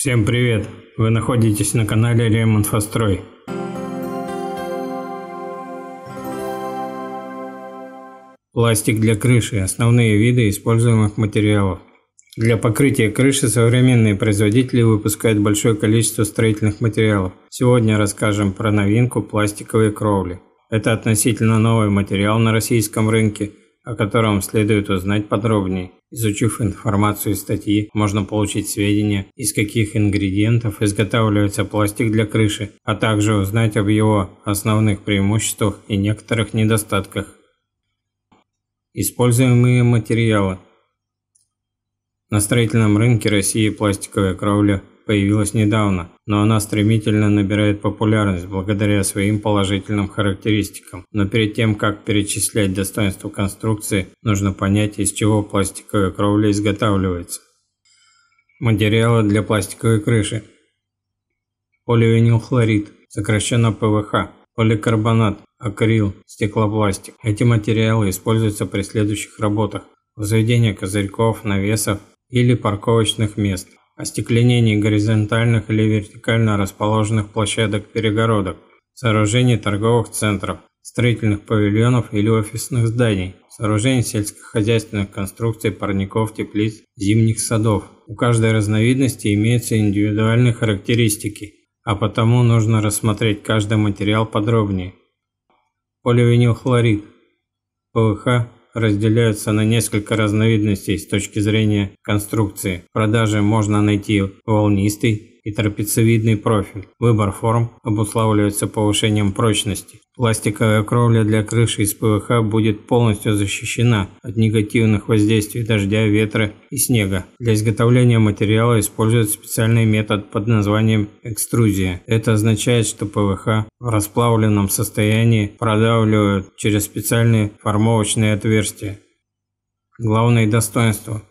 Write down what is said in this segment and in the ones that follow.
Всем привет! Вы находитесь на канале Ремонтфострой. Пластик для крыши – основные виды используемых материалов. Для покрытия крыши современные производители выпускают большое количество строительных материалов. Сегодня расскажем про новинку пластиковые кровли. Это относительно новый материал на российском рынке, о котором следует узнать подробнее. Изучив информацию из статьи, можно получить сведения, из каких ингредиентов изготавливается пластик для крыши, а также узнать об его основных преимуществах и некоторых недостатках. Используемые материалы. На строительном рынке России пластиковая кровля – появилась недавно, но она стремительно набирает популярность благодаря своим положительным характеристикам. Но перед тем, как перечислять достоинства конструкции, нужно понять, из чего пластиковая кровля изготавливается. Материалы для пластиковой крыши. Поливинилхлорид, сокращенно ПВХ, поликарбонат, акрил, стеклопластик. Эти материалы используются при следующих работах. Возведение козырьков, навесов или парковочных мест, остекленений горизонтальных или вертикально расположенных площадок перегородок, сооружений торговых центров, строительных павильонов или офисных зданий, сооружений сельскохозяйственных конструкций, парников, теплиц, зимних садов. У каждой разновидности имеются индивидуальные характеристики, а потому нужно рассмотреть каждый материал подробнее. Поливинилхлорид, ПВХ разделяются на несколько разновидностей с точки зрения конструкции. В продаже можно найти волнистый, и трапециевидный профиль. Выбор форм обуславливается повышением прочности. Пластиковая кровля для крыши из ПВХ будет полностью защищена от негативных воздействий дождя, ветра и снега. Для изготовления материала используют специальный метод под названием экструзия. Это означает, что ПВХ в расплавленном состоянии продавливают через специальные формовочные отверстия. Главное достоинство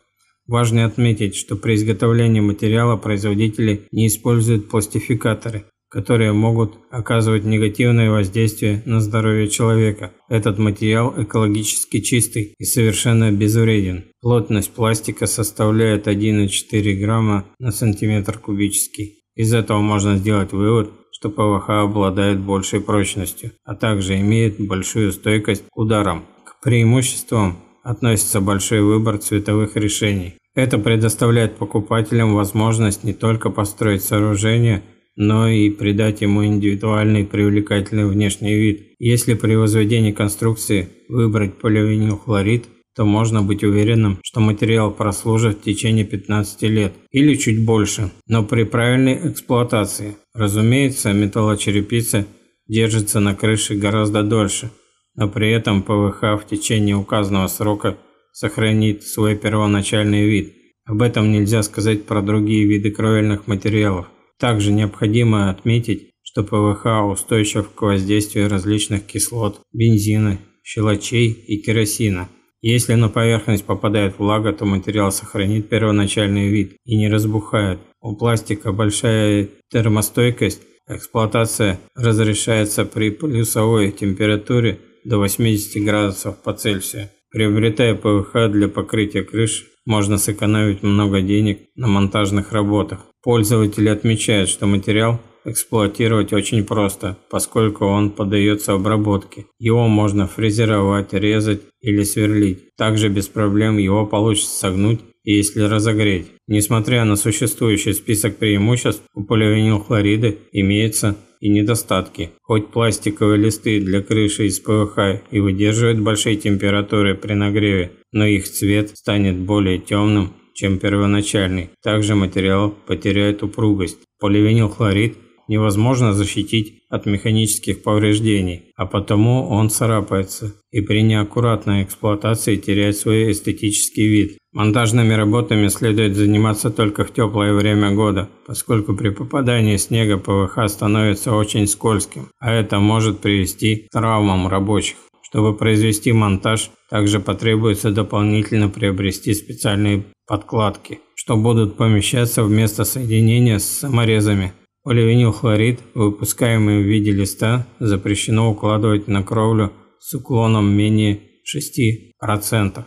Важно отметить, что при изготовлении материала производители не используют пластификаторы, которые могут оказывать негативное воздействие на здоровье человека. Этот материал экологически чистый и совершенно безвреден. Плотность пластика составляет 1,4 грамма на сантиметр кубический. Из этого можно сделать вывод, что ПВХ обладает большей прочностью, а также имеет большую стойкость к ударам. К преимуществам относится большой выбор цветовых решений. Это предоставляет покупателям возможность не только построить сооружение, но и придать ему индивидуальный привлекательный внешний вид. Если при возведении конструкции выбрать поливинилхлорид, то можно быть уверенным, что материал прослужит в течение 15 лет или чуть больше, но при правильной эксплуатации. Разумеется, металлочерепица держится на крыше гораздо дольше, но при этом ПВХ в течение указанного срока сохранит свой первоначальный вид. Об этом нельзя сказать про другие виды кровельных материалов. Также необходимо отметить, что ПВХ устойчив к воздействию различных кислот, бензина, щелочей и керосина. Если на поверхность попадает влага, то материал сохранит первоначальный вид и не разбухает. У пластика большая термостойкость, эксплуатация разрешается при плюсовой температуре до 80 градусов по Цельсию. Приобретая ПВХ для покрытия крыш, можно сэкономить много денег на монтажных работах. Пользователи отмечают, что материал эксплуатировать очень просто, поскольку он поддается обработке. Его можно фрезеровать, резать или сверлить. Также без проблем его получится согнуть, если разогреть. Несмотря на существующий список преимуществ, у поливинилхлорида имеется и недостатки. Хоть пластиковые листы для крыши из ПВХ и выдерживают большие температуры при нагреве, но их цвет станет более темным, чем первоначальный. Также материал потеряет упругость. Поливинилхлорид невозможно защитить от механических повреждений, а потому он царапается и при неаккуратной эксплуатации теряет свой эстетический вид. Монтажными работами следует заниматься только в теплое время года, поскольку при попадании снега ПВХ становится очень скользким, а это может привести к травмам рабочих. Чтобы произвести монтаж, также потребуется дополнительно приобрести специальные подкладки, что будут помещаться вместо соединения с саморезами. Поливинилхлорид, выпускаемый в виде листа, запрещено укладывать на кровлю с уклоном менее 6%.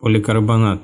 Поликарбонат.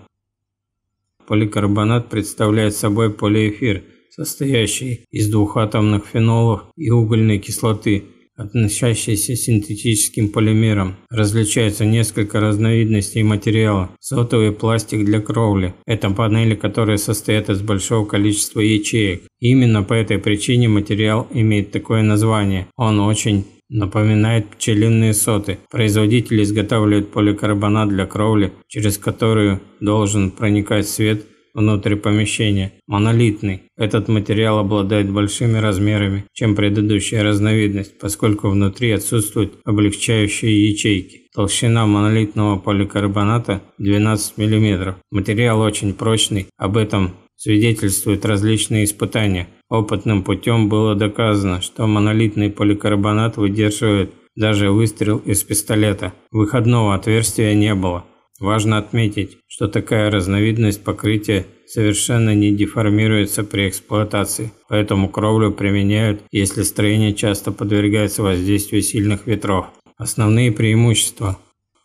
Поликарбонат представляет собой полиэфир, состоящий из двухатомных фенолов и угольной кислоты – относящиеся синтетическим полимерам. Различаются несколько разновидностей материала. Сотовый пластик для кровли – это панели, которые состоят из большого количества ячеек. именно по этой причине материал имеет такое название. Он очень напоминает пчелиные соты. производители изготавливают поликарбонат для кровли, через которую должен проникать свет – внутри помещения, монолитный. Этот материал обладает большими размерами, чем предыдущая разновидность, поскольку внутри отсутствуют облегчающие ячейки. Толщина монолитного поликарбоната 12 мм. Материал очень прочный, об этом свидетельствуют различные испытания. Опытным путем было доказано, что монолитный поликарбонат выдерживает даже выстрел из пистолета. Выходного отверстия не было. Важно отметить, что такая разновидность покрытия совершенно не деформируется при эксплуатации, поэтому кровлю применяют, если строение часто подвергается воздействию сильных ветров. Основные преимущества.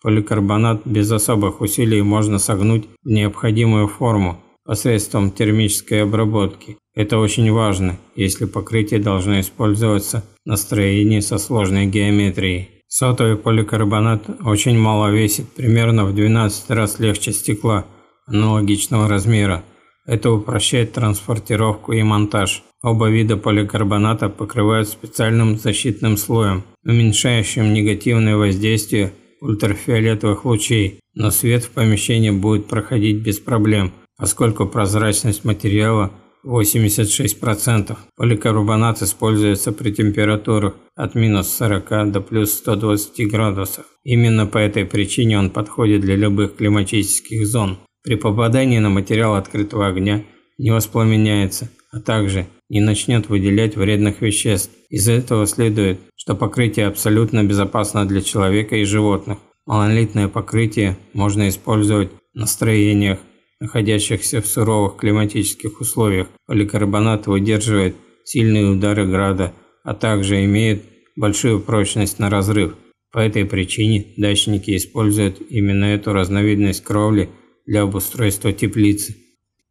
Поликарбонат без особых усилий можно согнуть в необходимую форму посредством термической обработки. Это очень важно, если покрытие должно использоваться на строении со сложной геометрией. Сотовый поликарбонат очень мало весит, примерно в 12 раз легче стекла аналогичного размера. Это упрощает транспортировку и монтаж. Оба вида поликарбоната покрывают специальным защитным слоем, уменьшающим негативное воздействие ультрафиолетовых лучей, но свет в помещении будет проходить без проблем, поскольку прозрачность материала 86%. Поликарбонат используется при температурах от минус 40 до плюс 120 градусов. Именно по этой причине он подходит для любых климатических зон. При попадании на материал открытого огня не воспламеняется, а также не начнет выделять вредных веществ. Из этого следует, что покрытие абсолютно безопасно для человека и животных. Монолитное покрытие можно использовать на строениях, находящихся в суровых климатических условиях, поликарбонат выдерживает сильные удары града, а также имеет большую прочность на разрыв. По этой причине дачники используют именно эту разновидность кровли для обустройства теплицы.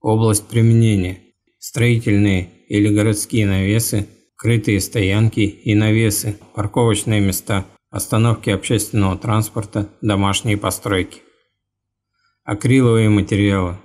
Область применения – строительные или городские навесы, крытые стоянки и навесы, парковочные места, остановки общественного транспорта, домашние постройки акриловые материалы.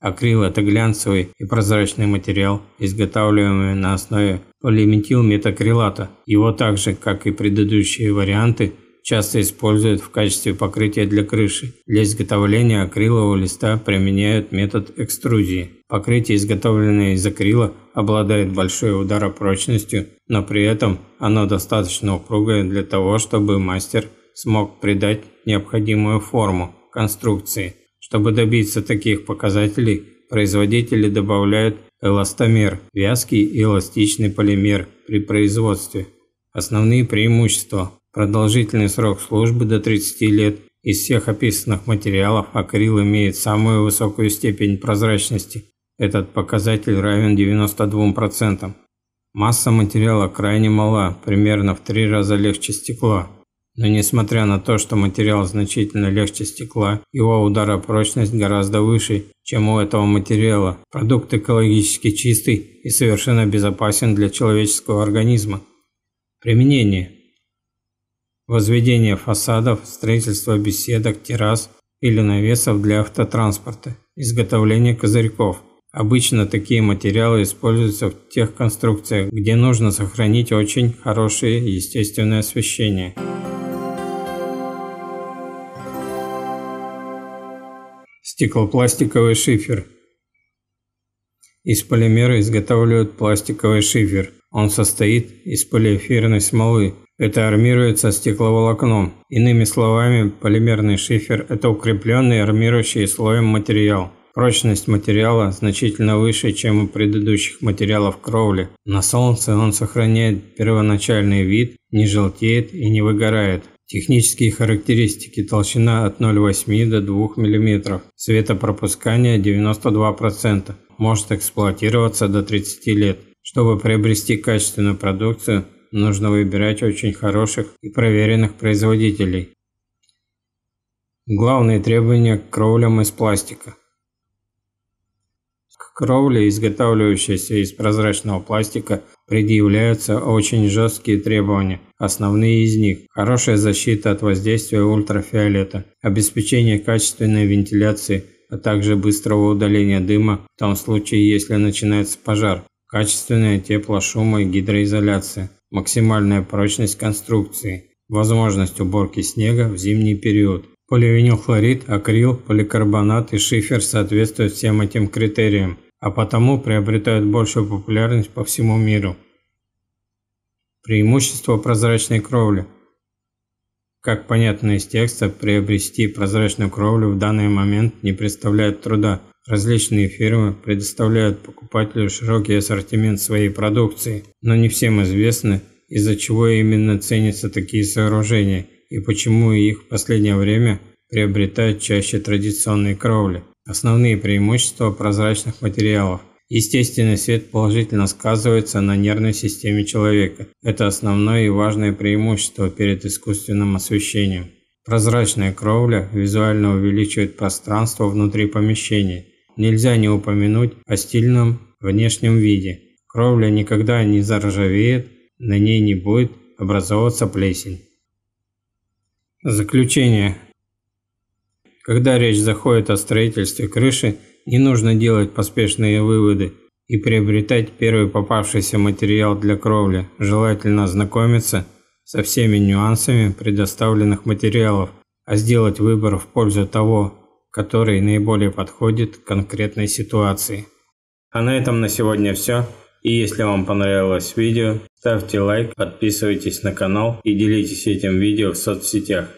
Акрил – это глянцевый и прозрачный материал, изготавливаемый на основе полиметилметакрилата. Его так же, как и предыдущие варианты, часто используют в качестве покрытия для крыши. Для изготовления акрилового листа применяют метод экструзии. Покрытие, изготовленное из акрила, обладает большой ударопрочностью, но при этом оно достаточно упругое для того, чтобы мастер смог придать необходимую форму конструкции. Чтобы добиться таких показателей, производители добавляют эластомер, вязкий и эластичный полимер при производстве. Основные преимущества – продолжительный срок службы до 30 лет. Из всех описанных материалов акрил имеет самую высокую степень прозрачности. Этот показатель равен 92%. Масса материала крайне мала, примерно в три раза легче стекла. Но несмотря на то, что материал значительно легче стекла, его ударопрочность гораздо выше, чем у этого материала. Продукт экологически чистый и совершенно безопасен для человеческого организма. Применение. Возведение фасадов, строительство беседок, террас или навесов для автотранспорта. Изготовление козырьков. Обычно такие материалы используются в тех конструкциях, где нужно сохранить очень хорошее естественное освещение. стеклопластиковый шифер. Из полимера изготавливают пластиковый шифер. Он состоит из полиэфирной смолы. Это армируется стекловолокном. Иными словами, полимерный шифер – это укрепленный армирующий слоем материал. Прочность материала значительно выше, чем у предыдущих материалов кровли. На солнце он сохраняет первоначальный вид, не желтеет и не выгорает. Технические характеристики. Толщина от 0,8 до 2 мм. Светопропускание 92%. Может эксплуатироваться до 30 лет. Чтобы приобрести качественную продукцию, нужно выбирать очень хороших и проверенных производителей. Главные требования к кровлям из пластика. К кровле, изготавливающейся из прозрачного пластика, предъявляются очень жесткие требования. Основные из них – хорошая защита от воздействия ультрафиолета, обеспечение качественной вентиляции, а также быстрого удаления дыма в том случае, если начинается пожар, качественное тепло шума и гидроизоляция, максимальная прочность конструкции, возможность уборки снега в зимний период. Поливинилхлорид, акрил, поликарбонат и шифер соответствуют всем этим критериям – а потому приобретают большую популярность по всему миру. Преимущество прозрачной кровли. Как понятно из текста, приобрести прозрачную кровлю в данный момент не представляет труда. Различные фирмы предоставляют покупателю широкий ассортимент своей продукции, но не всем известно, из-за чего именно ценятся такие сооружения и почему их в последнее время приобретают чаще традиционные кровли. Основные преимущества прозрачных материалов. Естественный свет положительно сказывается на нервной системе человека. Это основное и важное преимущество перед искусственным освещением. Прозрачная кровля визуально увеличивает пространство внутри помещения. Нельзя не упомянуть о стильном внешнем виде. Кровля никогда не заржавеет, на ней не будет образовываться плесень. Заключение. Когда речь заходит о строительстве крыши, не нужно делать поспешные выводы и приобретать первый попавшийся материал для кровли, желательно ознакомиться со всеми нюансами предоставленных материалов, а сделать выбор в пользу того, который наиболее подходит к конкретной ситуации. А на этом на сегодня все. И если вам понравилось видео, ставьте лайк, подписывайтесь на канал и делитесь этим видео в соцсетях.